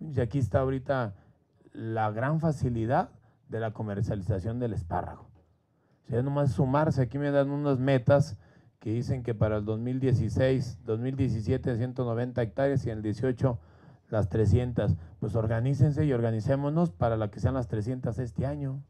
Y aquí está ahorita la gran facilidad de la comercialización del espárrago. O sea, nomás sumarse, aquí me dan unas metas que dicen que para el 2016, 2017 190 hectáreas y en el 18 las 300. Pues organícense y organicémonos para la que sean las 300 este año.